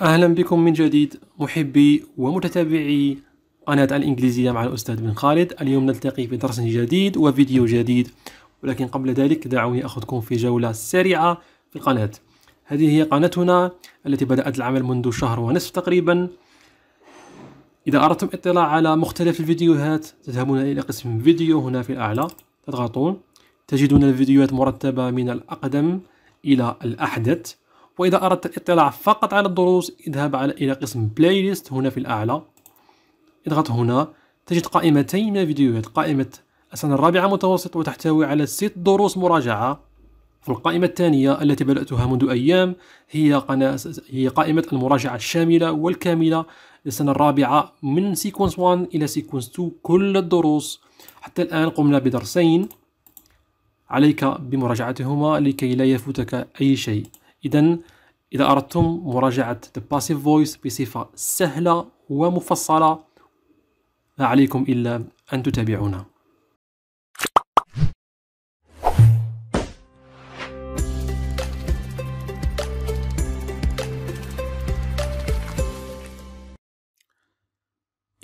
أهلا بكم من جديد محبي ومتتابعي قناة الإنجليزية مع الأستاذ بن خالد اليوم نلتقي في درس جديد وفيديو جديد ولكن قبل ذلك دعوني أخذكم في جولة سريعة في القناة هذه هي قناتنا التي بدأت العمل منذ شهر ونصف تقريبا إذا أردتم اطلاع على مختلف الفيديوهات تذهبون إلى قسم فيديو هنا في الأعلى تضغطون تجدون الفيديوهات مرتبة من الأقدم إلى الأحدث وإذا أردت الاطلاع فقط على الدروس اذهب على إلى قسم بلاي ليست هنا في الأعلى اضغط هنا تجد قائمتين من الفيديوهات قائمة السنة الرابعة متوسط وتحتوي على ست دروس مراجعة والقائمة الثانية التي بدأتها منذ أيام هي قناة هي قائمة المراجعة الشاملة والكاملة للسنة الرابعة من سيكونس 1 إلى سيكونس 2 كل الدروس حتى الآن قمنا بدرسين عليك بمراجعتهما لكي لا يفوتك أي شيء اذا اذا اردتم مراجعه Passive Voice بصفه سهله ومفصله ما عليكم الا ان تتابعونا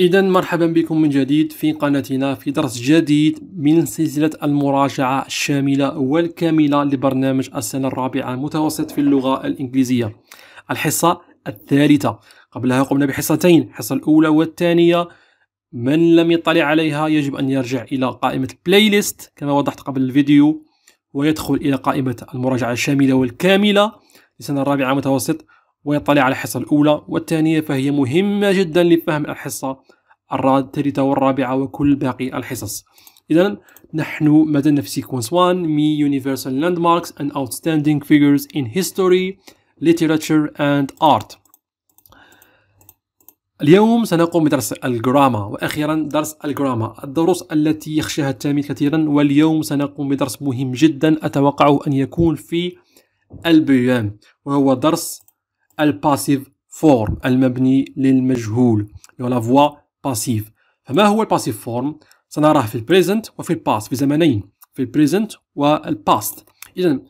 إذا مرحبا بكم من جديد في قناتنا في درس جديد من سلسلة المراجعة الشاملة والكاملة لبرنامج السنة الرابعة متوسط في اللغة الإنجليزية الحصة الثالثة قبلها قمنا بحصتين الحصة الأولى والثانية من لم يطلع عليها يجب أن يرجع إلى قائمة البلاي ليست كما وضحت قبل الفيديو ويدخل إلى قائمة المراجعة الشاملة والكاملة للسنة الرابعة متوسط ويطلع على الحصة الأولى والثانية فهي مهمة جدا لفهم الحصة الثالثة والرابعة وكل باقي الحصص إذا نحن مدنا في sequence 1 يونيفرسال لاند ماركس and اوتستاندينغ فيجرز ان هيستوري literature اند ارت اليوم سنقوم بدرس الجراما واخيرا درس الجراما الدروس التي يخشاها التلاميذ كثيرا واليوم سنقوم بدرس مهم جدا اتوقع ان يكون في البيان وهو درس الباسيف فورم المبني للمجهول لو لا فوا باسيف فما هو الباسيف فورم سنراه في البريزنت وفي الباست في زمنين في البريزنت والباست اذا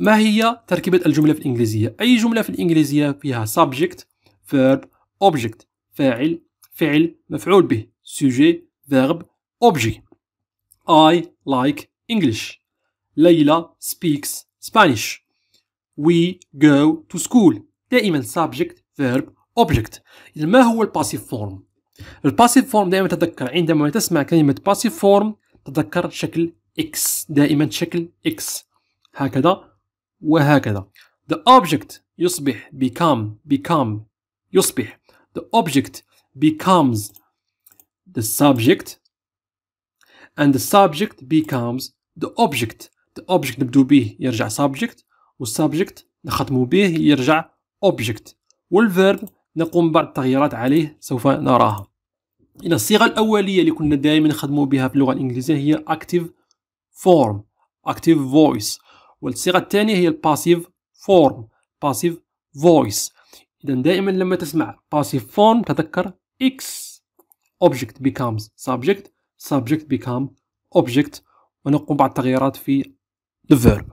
ما هي تركيبة الجملة في الإنجليزية؟ أي جملة في الإنجليزية فيها subject, verb, object فاعل, فعل, مفعول به sujet, verb, objet I like English ليلى speaks Spanish we go to school دائما subject verb object إذا ما هو ال passive form ال passive form دائما تذكر عندما تسمع كلمة passive form تذكر شكل x دائما شكل x هكذا وهكذا the object يصبح become become يصبح the object becomes the subject and the subject becomes the object the object نبدو به يرجع subject والسابجكت نختم به يرجع اوبجكت والفيرب نقوم بعض التغييرات عليه سوف نراها الى الصيغه الاوليه اللي كنا دائما نخدموا بها في اللغه الانجليزيه هي اكتيف فورم اكتيف فويس والصيغه الثانيه هي الباسيف فورم باسيف فويس اذا دائما لما تسمع باسيف فورم تذكر اكس اوبجكت becomes سابجكت سابجكت become اوبجكت ونقوم بعض التغييرات في الفيرب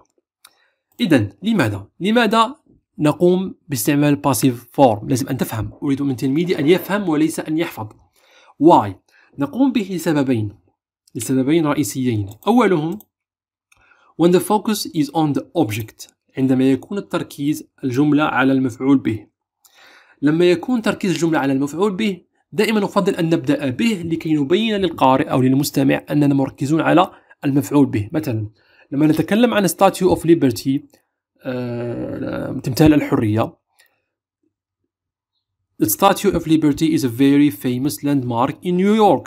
اذا لماذا لماذا نقوم باستعمال باسيف فورم لازم ان تفهم اريد من تلميذي ان يفهم وليس ان يحفظ واي نقوم به لسببين لسببين رئيسيين اولهم when the focus is on the object عندما يكون التركيز الجملة على المفعول به لما يكون تركيز الجملة على المفعول به دائما أفضل أن نبدأ به لكي نبين للقارئ أو للمستمع أننا مركزون على المفعول به مثلا لما نتكلم عن ستاتيو اوف ليبرتي تمثال الحريه The Statue of Liberty is a very famous landmark in New York.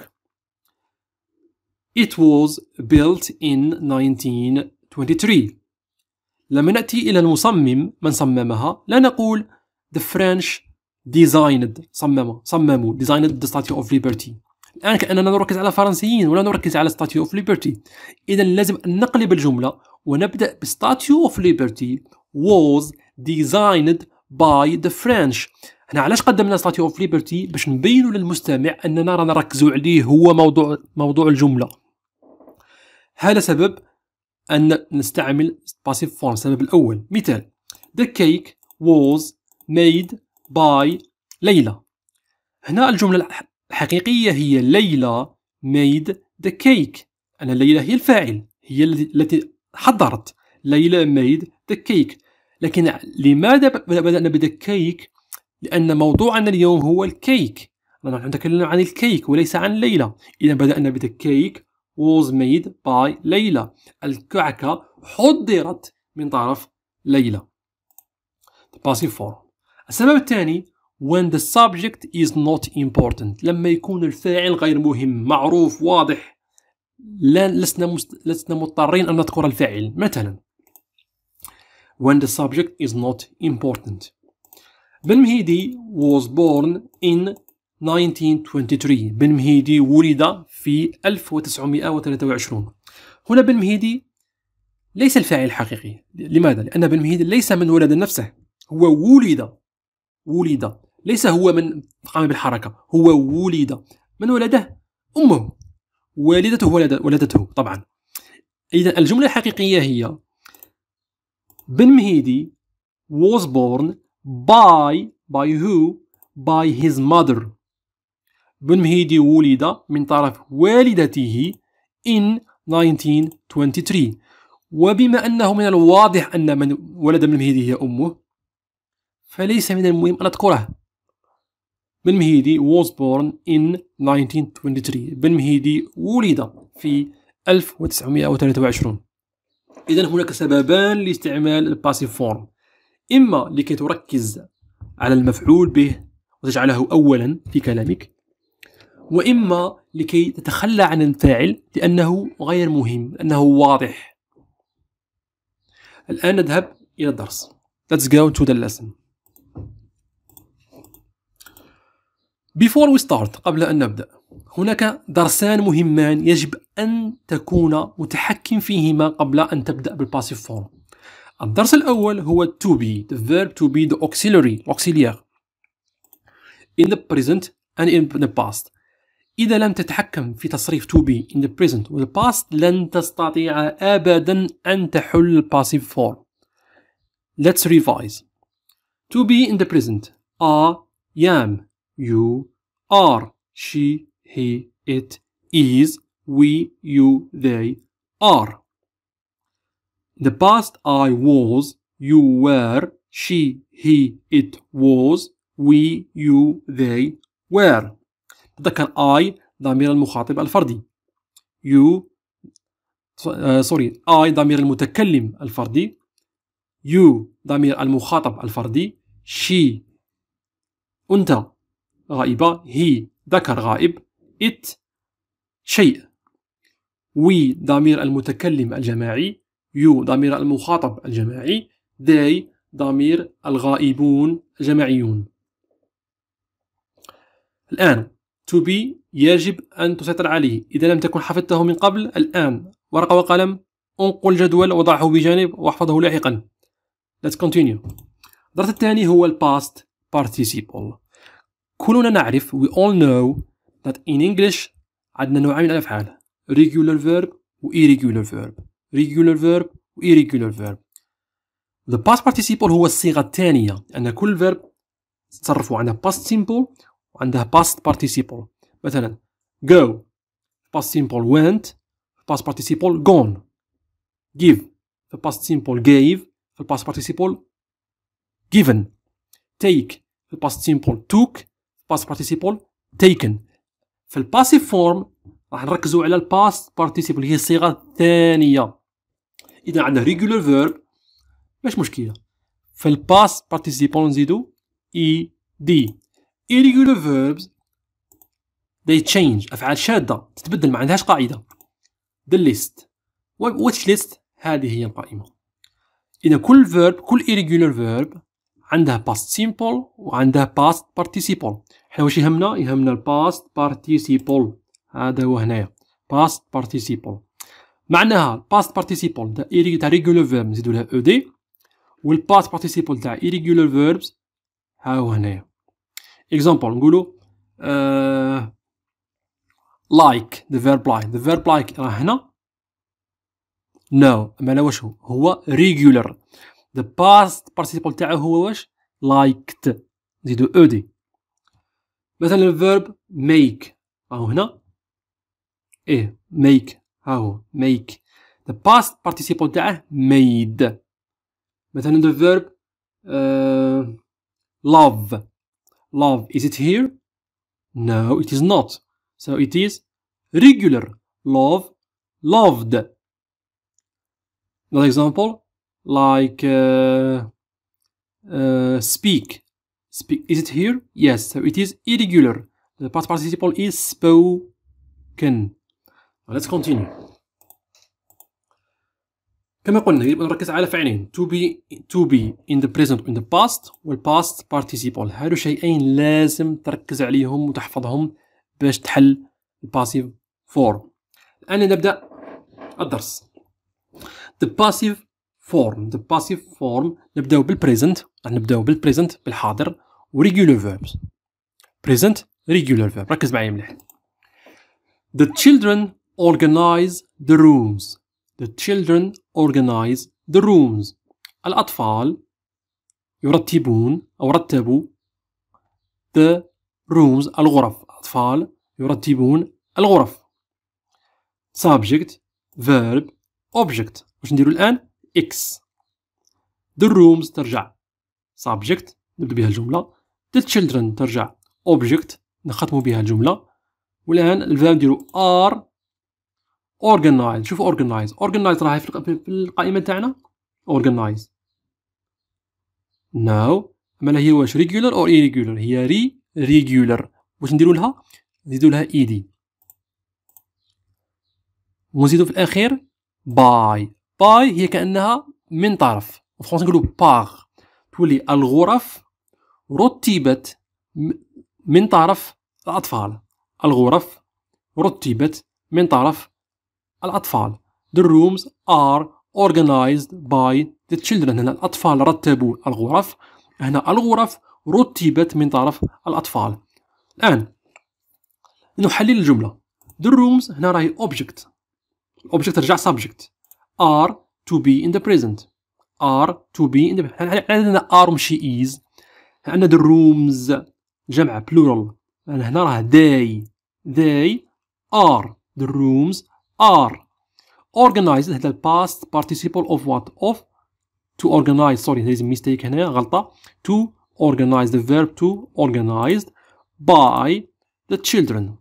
It was built in 1923. لما نأتي إلى المصمم من صممها لا نقول the French designed صمموا صمموا designed the Statue of Liberty الان كاننا نركز على الفرنسيين ولا نركز على ستاتيو اوف ليبرتي اذا لازم نقلب الجمله ونبدا بستاتيو اوف ليبرتي was designed by the French هنا علاش قدمنا ستاتيو اوف ليبرتي باش نبينوا للمستمع اننا رانا نركزوا عليه هو موضوع موضوع الجمله هذا سبب ان نستعمل باسيف فورم السبب الاول مثال the cake was made by ليلى هنا الجمله الحقيقية هي ليلى ميد ذا كيك أن ليلى هي الفاعل هي التي حضرت ليلى ميد ذا كيك لكن لماذا بدأنا بذا كيك لأن موضوعنا اليوم هو الكيك نحن نتكلم عن الكيك وليس عن ليلى إذا بدأنا بذا كيك was made by ليلى الكعكة حضرت من طرف ليلى the passive form السبب الثاني when the subject is not important لما يكون الفاعل غير مهم معروف واضح لا لسنا مست... لسنا مضطرين ان نذكر الفاعل مثلا when the subject is not important بن مهيدي was born in 1923 بن مهيدي ولد في 1923 هنا بن مهيدي ليس الفاعل الحقيقي لماذا؟ لأن بن مهيدي ليس من ولد نفسه هو ولد ولد ليس هو من قام بالحركة هو ولد من ولده أمه والدته ولدته طبعا إذا الجملة الحقيقية هي بن مهيدي was born by by who by his mother بن مهيدي ولد من طرف والدته in 1923 وبما أنه من الواضح أن من ولد من مهيدي هي أمه فليس من المهم أن أذكره بن مهيدي was born in 1923 بن مهيدي ولد في 1923 إذا هناك سببان لاستعمال الباسيف فورم إما لكي تركز على المفعول به وتجعله أولا في كلامك وإما لكي تتخلى عن الفاعل لأنه غير مهم أنه واضح الآن نذهب إلى الدرس Let's go to the lesson before we start قبل أن نبدأ هناك درسان مهمان يجب أن تكون متحكم فيهما قبل أن تبدأ بالباسيف فورم الدرس الأول هو to be the verb to be the auxiliary auxiliaire in the present and in the past إذا لم تتحكم في تصريف to be in the present و the past لن تستطيع أبدا أن تحل passive form Let's revise To be in the present A. Yam you are she he it is we you they are the past I was you were she he it was we you they were هذا كان I ضمير المخاطب الفردي you سوري uh, I ضمير المتكلم الفردي you ضمير المخاطب الفردي she أنت غائبة هي ذكر غائب it شيء وي ضمير المتكلم الجماعي يو ضمير المخاطب الجماعي they ضمير الغائبون الجماعيون الآن to be يجب أن تسيطر عليه إذا لم تكن حفظته من قبل الآن ورقة وقلم انقل الجدول وضعه بجانب واحفظه لاحقا let's continue الدرس الثاني هو الباست participle كلنا نعرف we all know that in English عندنا نوعين من الأفعال regular verb و irregular verb regular verb و irregular verb the past participle هو الصيغة الثانية أن كل verb تصرفوا عندها past simple وعندها past participle مثلا go past simple went past participle gone give the past simple gave the past participle given take the past simple took past participle taken في الباسيف فورم راح نركزوا على الباست بارتيسيبل اللي هي الصيغه الثانيه اذا عندنا regular verb مش مشكله في الباست بارتيسيبول نزيدو اي e دي irregular verbs they change افعال شاده تتبدل ما عندهاش قاعده the list which list هذه هي القائمه اذا كل verb كل irregular verb عندها باست سيمبل وعندها باست بارتيسيبل حنا واش يهمنا يهمنا الباست بارتيسيبل هذا هو هنايا باست بارتيسيبل معناها الباست بارتيسيبل تاع ايري تاع ريغولار فيرب نزيدو لها او دي والباست بارتيسيبل تاع irregular verbs ها هو هنايا اكزامبل نقولو لايك ذا فيرب لايك ذا فيرب لايك راه هنا نو no. ما واش هو هو ريغولار the past participle تاعه هو واش liked نزيدو او دي مثلا الفيرب make او هنا ايه make ها make the past participle تاعه made مثلا the verb eh, love love is it here no it is not so it is regular love loved Another example like uh, uh, speak. Speak. Is it here? Yes. So it is irregular. The past participle is spoken. Let's continue. كما قلنا يجب أن نركز على فعلين to be to be in the present in the past وال past participle هادو شيئين لازم تركز عليهم وتحفظهم باش تحل الباسيف فورم الآن نبدأ الدرس the passive فورم ذا باسيف فورم نبداو بالبريزنت نبداو بالبريزنت بالحاضر وريغولار فيربس بريزنت ريغولار فيرب ركز معايا مليح The children organize the rooms The children organize the rooms الأطفال يرتبون أو رتبوا the rooms الغرف الأطفال يرتبون الغرف subject verb object واش نديرو الآن إكس the rooms ترجع subject نبدو بها الجملة the children ترجع object نختمو بها الجملة والآن الفام نديرو are organized شوفوا organized organized راهي في القائمة تاعنا organized now مالا هي واش regular or irregular هي ري regular واش نديرو لها نزيدو لها ed ونزيدو في الأخير by باي هي كانها من طرف فرونسي نقولوا باغ تولي الغرف رتبت من طرف الاطفال الغرف رتبت من طرف الاطفال the rooms are organized by the children هنا الاطفال رتبوا الغرف هنا الغرف رتبت من طرف الاطفال الان نحلل الجمله the rooms هنا راهي object object ترجع subject are to be in the present are to be in the عندنا are مشي is عندنا the rooms جمع plural هنا راه they they are the rooms are organized هذا past participle of what of to organize sorry there is a mistake هنا غلطة to organize the verb to organized by the children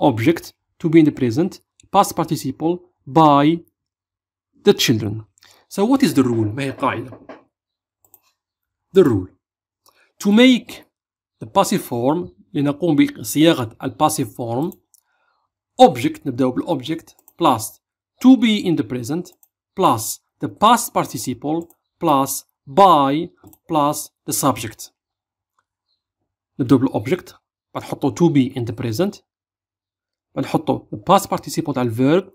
object to be in the present past participle by the children. So what is the rule? ما هي القاعدة? The rule. To make the passive form لنقوم بصياغة ال passive form object نبدأ double object plus to be in the present plus the past participle plus by plus the subject. نبدأ double object But نحطو to be in the present بعد نحطو the past participle تاع ال verb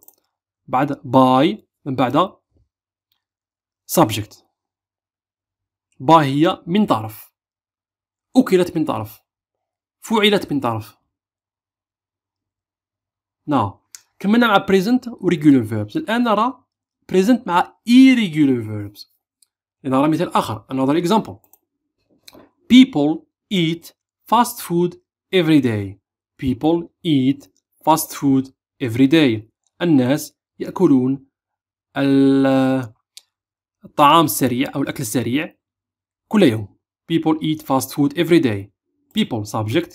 بعد by من بعد سابجكت با هي من طرف أكلت من طرف فعلت من طرف نا كملنا مع present و regular verbs الآن نرى present مع irregular verbs لنرى مثال آخر another example people eat fast food every day people eat fast food every day الناس يأكلون الطعام السريع أو الأكل السريع كل يوم people eat fast food every day people subject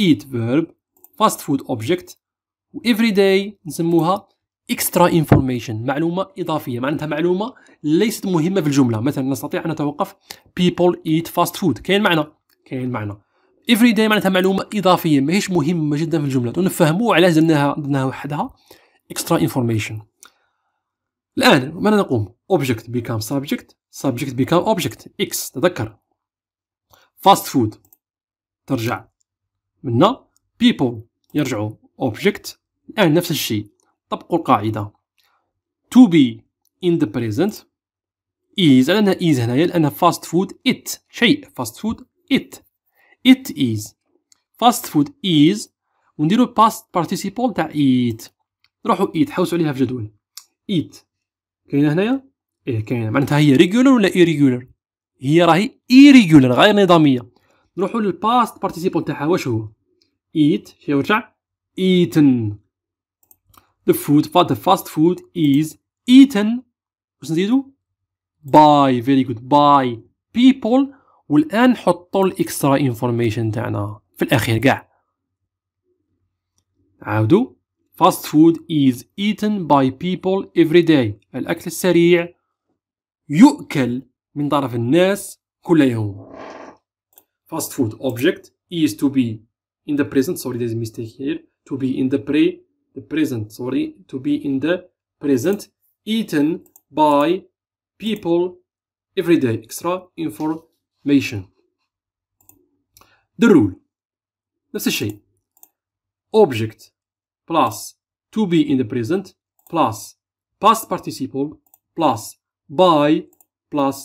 eat verb fast food object و every day نسموها extra information معلومة إضافية معناتها معلومة ليست مهمة في الجملة مثلا نستطيع أن نتوقف people eat fast food كاين معنى كاين معنى every day معناتها معلومة إضافية ماهيش مهمة جدا في الجملة ونفهموا علاش درناها درناها وحدها extra information الآن ماذا نقوم؟ object become subject subject become object x تذكر fast food ترجع منا people يرجعوا object الآن نفس الشيء طبقوا القاعدة to be in the present is لأن is هنايا لأن fast food it شيء fast food it it is fast food is ونديرو past participle تاع it نروحو it حوسوا عليها في جدول it كاينه هنايا ايه كاينه معناتها هي ريغولر ولا ايريغولر هي راهي ايريغولر غير نظاميه نروحوا للباست بارتيسيبون تاعها واش هو ايت شي يرجع ايتن ذا فود فاد the fast food is واش نزيدو باي فيري جود باي بيبل والان نحطوا الاكسترا انفورميشن تاعنا في الاخير كاع عاودوا Fast food is eaten by people every day الأكل السريع يؤكل من طرف الناس كل يوم Fast food object is to be in the present sorry there's a mistake here to be in the pre the present sorry to be in the present eaten by people every day extra information the rule نفس الشيء object plus to be in the present plus past participle plus by plus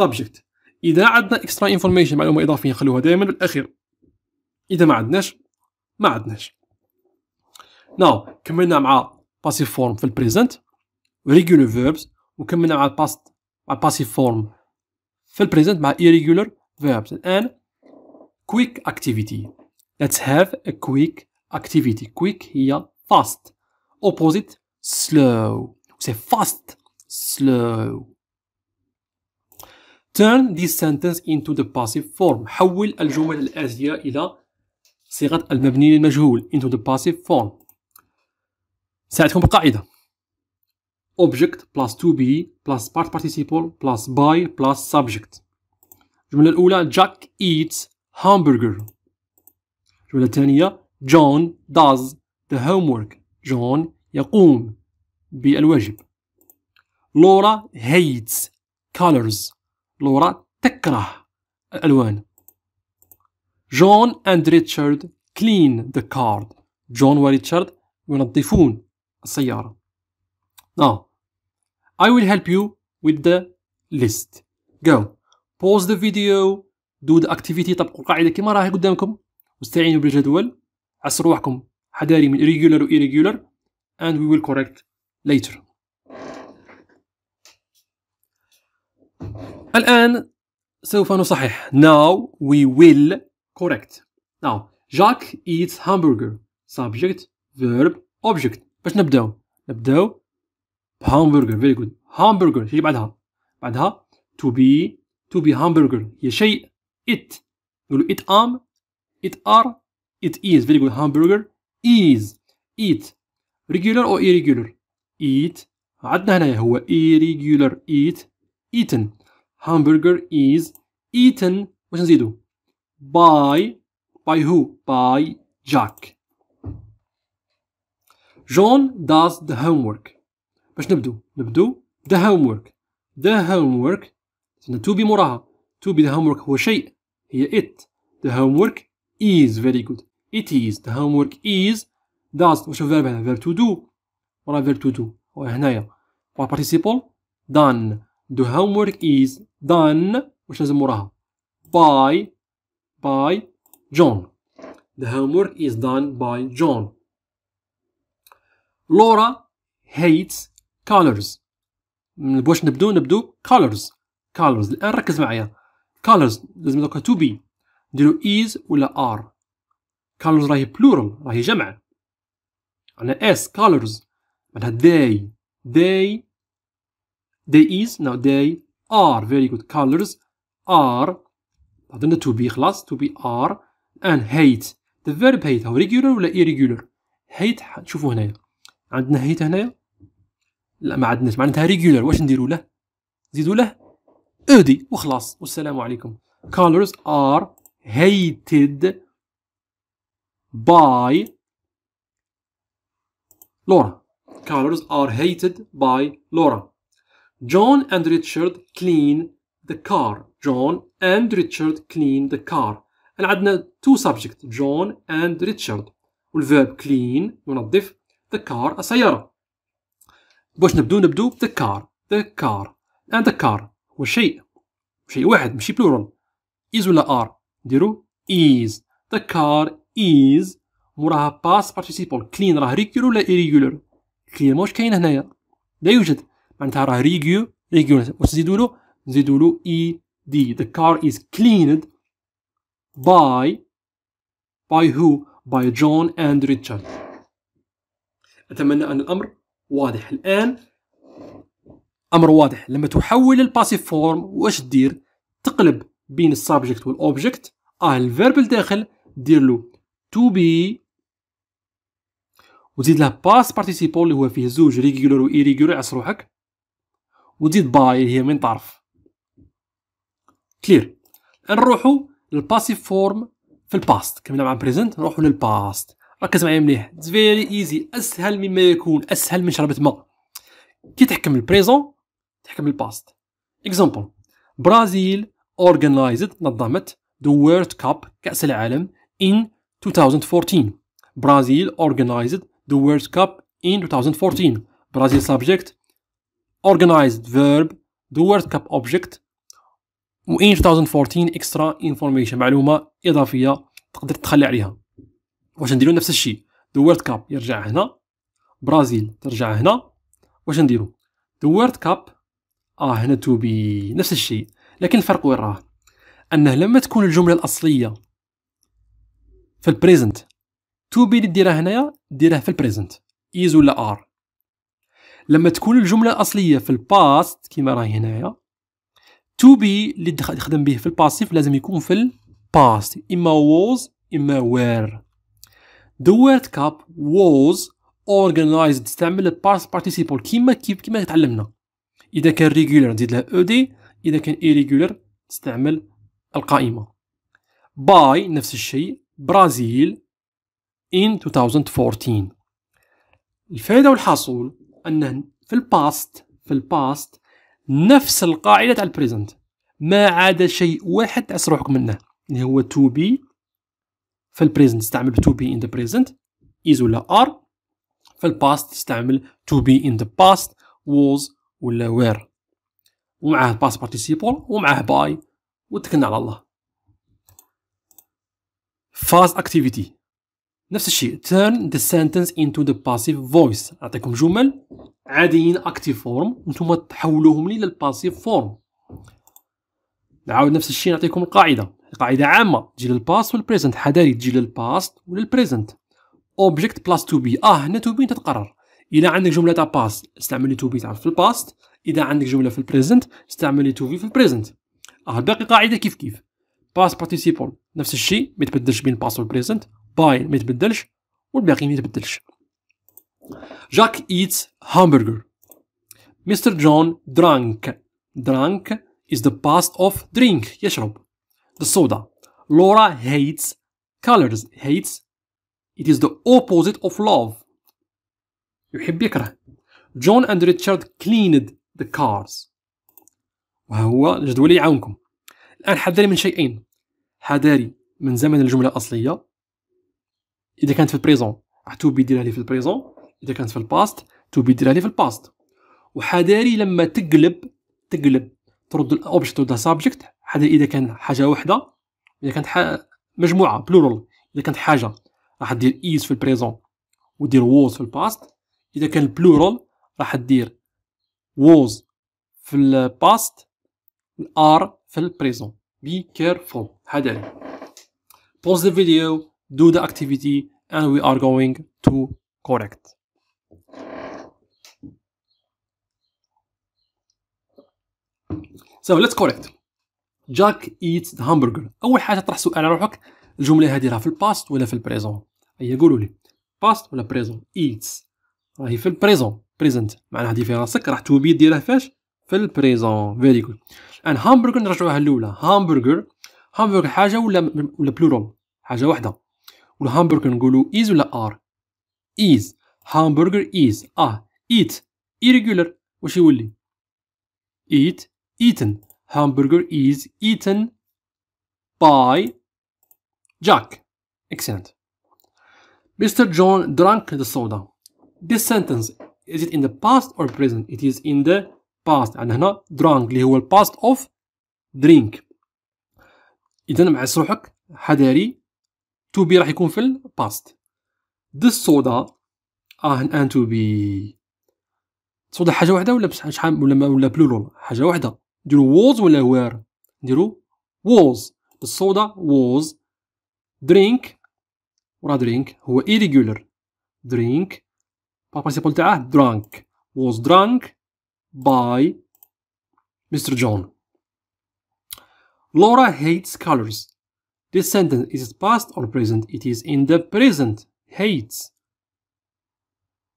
subject اذا عندنا اكسترا انفورميشن معلومه اضافيه نخلوها دائما للاخير اذا ما عندناش ما عندناش ناو كملنا مع باسيف فورم في البريزنت ريجولر فيربس وكملنا مع باست مع باسيف فورم في البريزنت مع irregular verbs الان quick activity let's have a quick activity quick هي fast opposite slow سي fast slow turn this sentence into the passive form حول الجمل الآتية إلى صيغة المبني للمجهول into the passive form ساعدكم بقاعدة object plus to be plus part participle plus by plus subject الجملة الأولى Jack eats hamburger الجملة الثانية John does the homework. John يقوم بالواجب. Laura hates colors. لورا تكره الألوان. John and Richard clean the car. جون وريتشارد ينظفون السيارة. Now, I will help you with the list. Go. Pause the video. Do the activity. طبقوا القاعدة كما راهي قدامكم. واستعينوا بالجدول. عسوا روحكم حداري من irregular و irregular and we will correct later الآن سوف نصحح now we will correct now Jack eats hamburger subject verb object باش نبداو نبداو hamburger very good hamburger شو بعدها بعدها to be to be hamburger هي شيء it نقولوا it am it are It is very good hamburger is it regular or irregular eat عندنا هنا هو irregular eat eaten hamburger is eaten واش نزيدو by by who by Jack John does the homework باش نبدو نبدو the homework the homework to be موراها to be the homework هو شيء هي it the homework is very good It is the homework is does واش الفيرب هنا فيرب to do ولا فيرب to do وهنايا participle done the homework is done واش لازم وراها by by John the homework is done by John Laura hates colors باش نبدو نبدو colors colors الان ركز معايا colors لازم دوكا to be نديرو is ولا are colors راهي plural راهي جمع عندنا s colors معناها they they they is now they are very good colors are عندنا to be خلاص to be are and hate the verb hate هو regular ولا irregular hate تشوفوا هنايا عندنا hate هنايا لا ما عندناش معناتها regular واش نديروا له نزيدوا له اودي وخلاص والسلام عليكم colors are hated by Laura. Colors are hated by Laura. John and Richard clean the car. John and Richard clean the car. And عندنا two subjects John and Richard. verb clean ينظف the car سيارة. باش نبدو نبدو the car the car and the car هو شيء شيء واحد مشي plural is ولا are نديرو is the car is موراها باس بارتيسيبول كلين راه ريكيول ولا irregular كلين موش كاين هنايا لا يوجد معناتها راه ريغيو ريغيول واش نزيدو له نزيدو له اي دي the car is cleaned by by who by John and Richard أتمنى أن الأمر واضح الآن أمر واضح لما تحول الباسيف فورم واش دير تقلب بين السابجكت والأوبجكت اه الفيرب الداخل دير له to be وتزيد لها باس بارتيسيبول اللي هو فيه زوج و ايريغولار عس روحك وتزيد باي اللي هي من طرف كلير نروحو للباسيف فورم في الباست كملنا مع بريزنت نروحو للباست ركز معايا مليح اتس فيري ايزي اسهل مما يكون اسهل من شربة ماء كي تحكم البريزون تحكم الباست اكزامبل برازيل اورجنايزد نظمت the World Cup كأس العالم in 2014 Brazil organized the World Cup in 2014 Brazil subject organized verb the World Cup object و in 2014 extra information معلومه اضافيه تقدر تخلي عليها واش نديرو نفس الشيء the World Cup يرجع هنا برازيل ترجع هنا واش نديرو the World Cup اه هنا to be نفس الشيء لكن الفرق وين راه انه لما تكون الجمله الاصليه في البريزنت تو بي اللي ديرها هنايا ديرها في البريزنت ايز ولا ار لما تكون الجمله الاصليه في الباست كيما راهي هنايا تو بي اللي تخدم به في الباسيف لازم يكون في الباست اما was اما were The world cup was organized تستعمل الباست participle كيما كيف كيما تعلمنا اذا كان regular نزيد له od اذا كان irregular تستعمل القائمه by نفس الشيء برازيل in 2014 الفائدة والحصول أنه في الباست في الباست نفس القاعدة تاع البريزنت ما عاد شيء واحد تعس روحك منه اللي هو to be في البريزنت تستعمل to be in the present is ولا are في الباست تستعمل to be in the past was ولا were ومعاه past participle ومعاه باي وتكلنا على الله فاز اكتيفيتي نفس الشيء turn the sentence into the passive voice نعطيكم جمل عاديين اكتيف فورم نتوما تحولوهم لي للباسيف فورم نعاود نفس الشيء نعطيكم القاعده القاعده عامه تجي للباست والبريزنت حضاري تجي للباست وللبريزنت اوبجيكت بلاس تو بي اه هنا تو بي تتقرر الى عندك جمله تاع باست استعمل لي تو بي تعرف في الباست اذا عندك جمله في البريزنت استعمل لي تو بي في البريزنت اه باقي قاعده كيف كيف باس بارتيسيبول نفس الشيء ما يتبدلش بين الباس والبريزنت باين ما يتبدلش والباقي ما يتبدلش جاك ايتس همبرجر مستر جون درانك درانك is the past of drink يشرب the soda Laura hates colors hates it is the opposite of love يحب يكره John and Richard cleaned the cars وهو الجدول يعاونكم الآن حذري من شيئين حذاري من زمن الجمله الاصليه اذا كانت في البريزون راح تو بي ديرها لي في البريزون اذا كانت في الباست تو بي ديرها لي في الباست وحذاري لما تقلب تقلب ترد الأوبجيكت ترد سابجكت حذاري اذا كان حاجه وحدة اذا كانت مجموعه بلورال اذا كانت حاجه راح دير ايز في البريزون ودير ووز في الباست اذا كان بلورال راح دير ووز في الباست الار في البريزون بي كيرفول هذا Pause the video, do the activity, and we are going to correct. So let's correct. Jack eats the hamburger. أول حاجة طرح سؤال على روحك الجملة هذه راه في الباست ولا في البريزون؟ هي قولوا لي باست ولا بريزون؟ eats راهي في البريزون بريزنت معناها هذه في راسك راح توبي ديرها فاش؟ في البريزون فيري جود الان هامبرغر نرجعوها الاولى هامبرغر همبرجر حاجه ولا ولا بلورال حاجه واحده والهامبرجر نقولو ايز ولا ار ايز هامبرغر ايز اه ايت irregular واش يولي eat eaten hamburger is eaten by Jack excellent Mr. John drank the soda this sentence is it in the past or present it is in the past and هنا drunk اللي هو past of drink اذا مع روحك حذاري تو بي راح يكون في الباست د الصودا اه ان تو بي صودا حاجه واحده ولا شحال ولا ولا بلولول حاجه واحده نديرو ووز ولا وير نديرو ووز الصودا ووز درينك ورا درينك هو ايريغولر درينك بارباسيبول تاعه درانك ووز drunk باي مستر جون Laura hates colors. This sentence is past or present. It is in the present. Hates.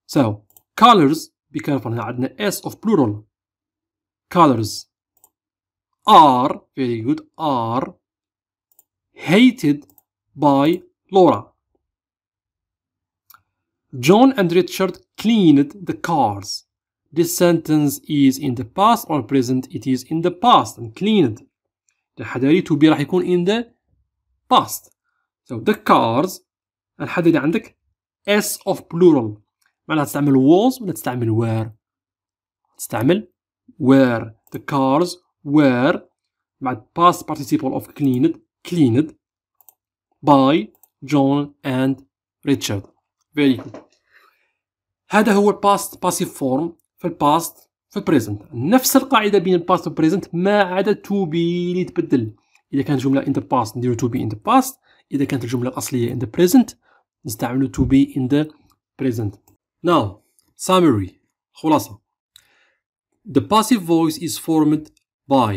So, colors, be careful Add عندنا S of plural. Colors are, very good, are hated by Laura. John and Richard cleaned the cars. This sentence is in the past or present. It is in the past and cleaned. الحضاري to be راح يكون in the past so the cars الحضاري عندك s of plural معناها تستعمل was ولا تستعمل were تستعمل were the cars were مع past participle of cleaned cleaned by John and Richard very good هذا هو past passive form في past في البريزنت نفس القاعده بين الباست والبريزنت ما عدا تو بي اللي تبدل اذا كانت جمله ان ذا باست نديرو تو بي ان ذا باست اذا كانت الجمله الاصليه ان ذا بريزنت نستعملو تو بي ان ذا بريزنت ناو سامري خلاصه the passive voice is formed by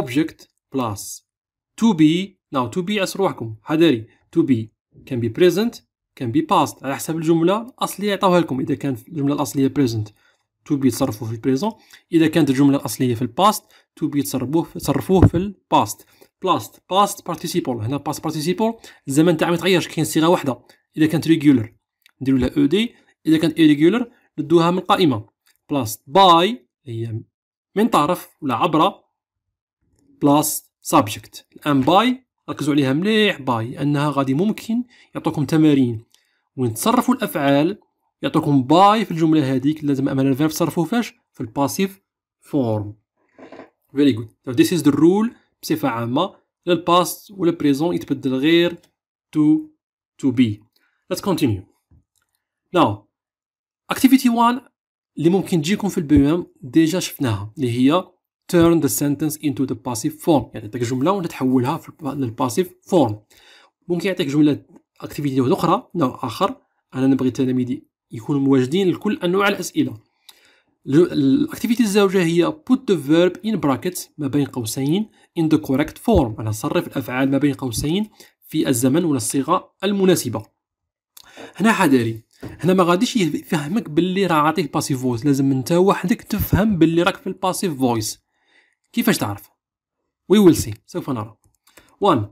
object plus to be now to be اسر روحكم حذاري to be can be present can be past على حسب الجمله الاصليه عطاوها لكم اذا كانت الجمله الاصليه present to be تصرفوه في البريزون اذا كانت الجمله الاصليه في الباست to be تصرفوه تصرفوه في الباست باست باست بارتيسيبول هنا باست بارتيسيبول الزمن تاعها ما يتغيرش كاين صيغه واحده اذا كانت ريغولر نديرو لها او e دي اذا كانت irregular ندوها من القائمه بلاست باي هي من طرف ولا عبر بلاس سابجكت الان باي ركزوا عليها مليح باي انها غادي ممكن يعطوكم تمارين وين تصرفوا الافعال يعطيكم باي في الجمله هذيك لازم امام الفيرب تصرفوا فاش في الباسيف فورم فيري جود ذيس از ذا رول بصفه عامه لا الباست ولا بريزون يتبدل غير to to be let's continue now activity 1 اللي ممكن تجيكم في البي ام ديجا شفناها اللي هي turn the sentence into the passive form يعني تعطيك جمله وانت تحولها للباسيف فورم ممكن يعطيك جمله اكتيفيتي اخرى نوع اخر انا نبغي تلاميذي يكونوا مواجدين لكل انواع الاسئله الاكتيفيتي الزوجه هي put the verb in brackets ما بين قوسين in the correct form انا صرف الافعال ما بين قوسين في الزمن والصيغه المناسبه هنا حذاري هنا ما غاديش يفهمك باللي راه عاطيه باسيف فويس لازم انت وحدك تفهم باللي راك في الباسيف فويس كيفاش تعرف وي ويل سي سوف نرى 1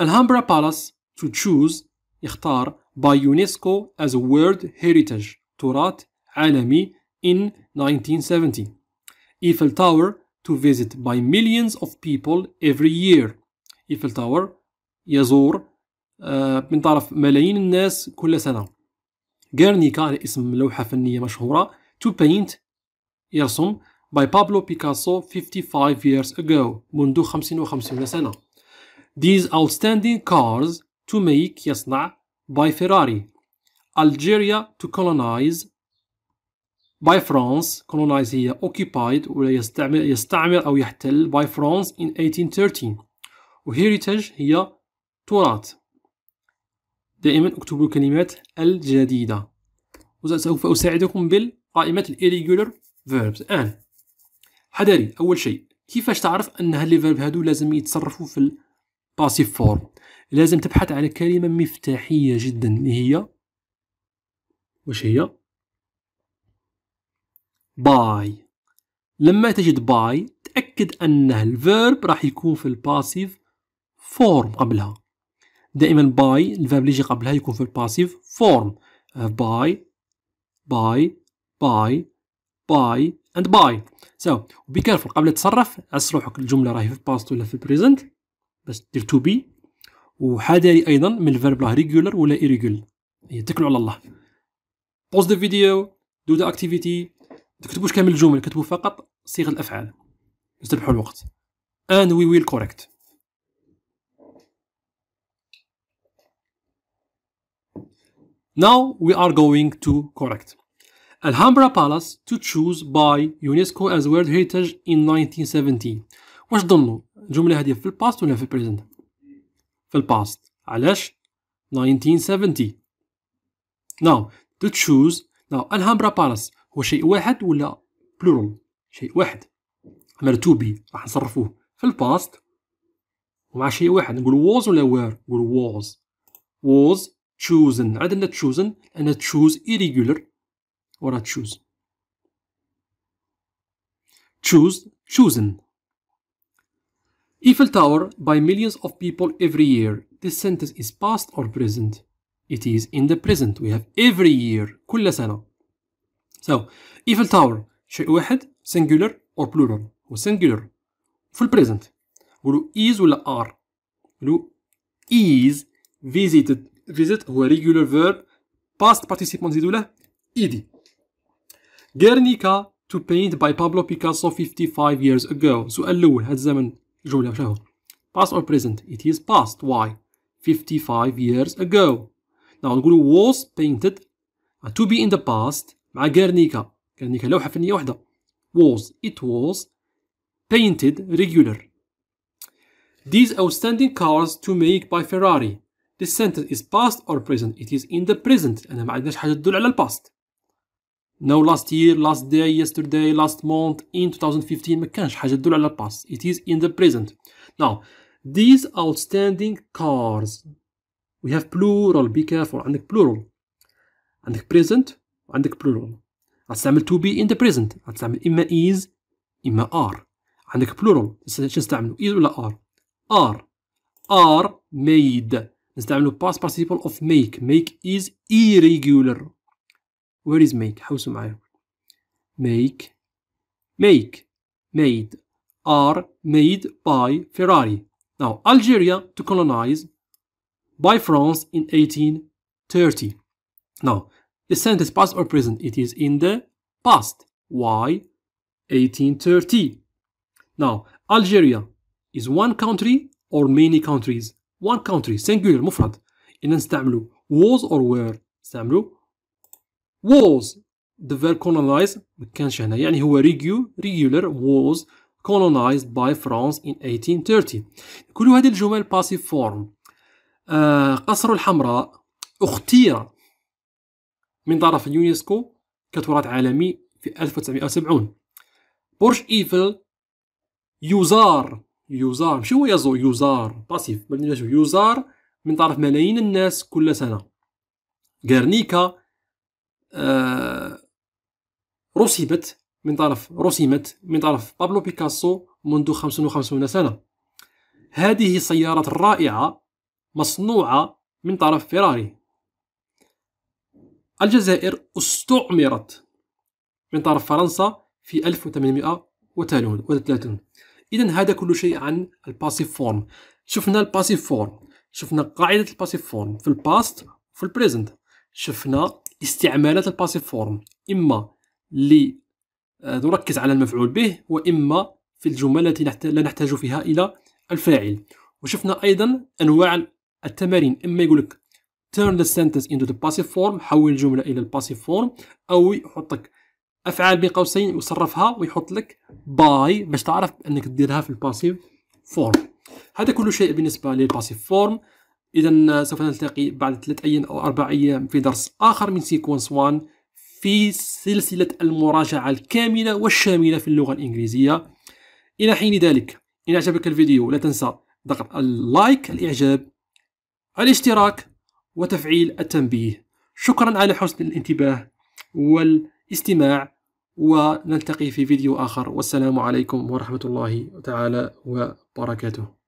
الهامبرا بالاس تو تشوز يختار by UNESCO as a World Heritage Turat Alami in 1970. Eiffel Tower to visit by millions of people every year. Eiffel Tower يزور طرف uh, ملايين الناس كل سنة. غيرنيكا على اسم لوحة فنية مشهورة to paint يرسم by Pablo Picasso 55 years ago منذ 55 سنة. These outstanding cars to make يصنع by Ferrari Algeria to colonize by France colonize هي occupied ولا يستعمر, يستعمر أو يحتل by France in 1813 و heritage هي تراث دائما اكتبوا الكلمات الجديدة وسوف أساعدكم بالقائمة الإريجولر verbs الآن حذري أول شيء كيفاش تعرف أن هاد لي فيرب هادو لازم يتصرفوا في باسيف فورم لازم تبحث على كلمة مفتاحية جدا اللي هي واش هي باي لما تجد باي تأكد أنه الفيرب راح يكون في الباسيف فورم قبلها دائما باي الفيرب اللي يجي قبلها يكون في الباسيف آه، فورم باي باي باي باي اند باي سو so, بي كارفول قبل تصرف عس روحك الجمله راهي في الباست ولا في البريزنت بس دير تو بي وحذري ايضا من الفيرب لا ريغولار ولا ايريغول يتكلوا على الله بوز دو فيديو دو دو اكتيفيتي تكتبوش كامل الجمل كتبوا فقط صيغ الافعال استبحوا الوقت ان وي ويل كوريكت Now we are going to correct. Alhambra Palace to choose by UNESCO as World Heritage in 1970. واش ظنوا الجمله هذه في الباست ولا في البريزنت في الباست علاش 1970 ناو تو تشوز ناو الهامبرا بالاس هو شيء واحد ولا بلورال شيء واحد مرتوبي تو بي راح نصرفوه في الباست ومع شيء واحد نقول ووز ولا وير نقول ووز ووز تشوزن عندنا تشوزن انا تشوز irregular ورا تشوز تشوز chosen Eiffel Tower by millions of people every year. This sentence is past or present? It is in the present. We have every year. كل سنة. So, Eiffel Tower شيء واحد singular or plural. هو singular. في present. ولو is ولا are. ولو is visited. Visit هو regular verb. Past participant نزيدو له Guernica to paint by Pablo Picasso 55 years ago. سؤال الأول هذا الزمن جملة شهر past or present it is past why 55 years ago now نقول was painted uh, to be in the past مع غيرنيكا غيرنيكا لوحة فنية واحدة was it was painted regular these outstanding cars to make by Ferrari this sentence is past or present it is in the present أنا ما عندناش حاجة تدل على past no last year, last day, yesterday, last month, in 2015 ما كانش حاجة تدل على past. It is in the present. Now, these outstanding cars. We have plural, be careful. عندك plural. عندك present وعندك plural. غتستعمل to be in the present. غتستعمل إما is إما are. عندك plural. شنستعملو is ولا are. Are. Are made. نستعملو past participle of make. Make is irregular. Where is make? How House I? make make made are made by Ferrari. Now Algeria to colonize by France in 1830. Now the sentence past or present it is in the past. Why 1830? Now Algeria is one country or many countries. One country singular مفرد. إن نستعملوا was or were نستعملوا was the verb colonize ما كانش هنا يعني هو regular was colonized by France in 1830 كل هذه الجمل passive form آه قصر الحمراء اختير من طرف اليونسكو كتراث عالمي في 1970 برج ايفل يزار يزار ماشي هو يزور يزار باسيف يزار من طرف ملايين الناس كل سنه غارنيكا آه، رسبت من طرف رسمت من طرف بابلو بيكاسو منذ 55 سنة هذه السيارة الرائعة مصنوعة من طرف فيراري الجزائر استعمرت من طرف فرنسا في 1830 إذا هذا كل شيء عن الباسيف فورم شفنا الباسيف فورم شفنا قاعدة الباسيف فورم في الباست وفي البريزنت شفنا استعمالات الباسيف فورم اما اللي آه، نركز على المفعول به واما في الجمل التي لا نحتاج فيها الى الفاعل وشفنا ايضا انواع التمارين اما يقول لك turn the sentence into the passive form حول الجملة إلى الباسيف فورم أو يحط لك أفعال بين قوسين وصرفها ويحط لك باي باش تعرف أنك تديرها في الباسيف فورم هذا كل شيء بالنسبة للباسيف فورم إذا سوف نلتقي بعد ثلاث أيام أو أربع أيام في درس آخر من سيكونس 1 في سلسلة المراجعة الكاملة والشاملة في اللغة الإنجليزية إلى حين ذلك إن أعجبك الفيديو لا تنسى ضغط اللايك الإعجاب الاشتراك وتفعيل التنبيه شكرا على حسن الانتباه والاستماع ونلتقي في فيديو آخر والسلام عليكم ورحمة الله تعالى وبركاته